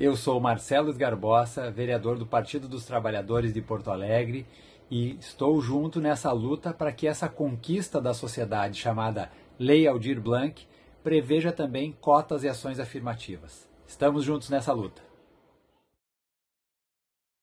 Eu sou Marcelo Garbosa, vereador do Partido dos Trabalhadores de Porto Alegre, e estou junto nessa luta para que essa conquista da sociedade chamada Lei Aldir Blanc preveja também cotas e ações afirmativas. Estamos juntos nessa luta.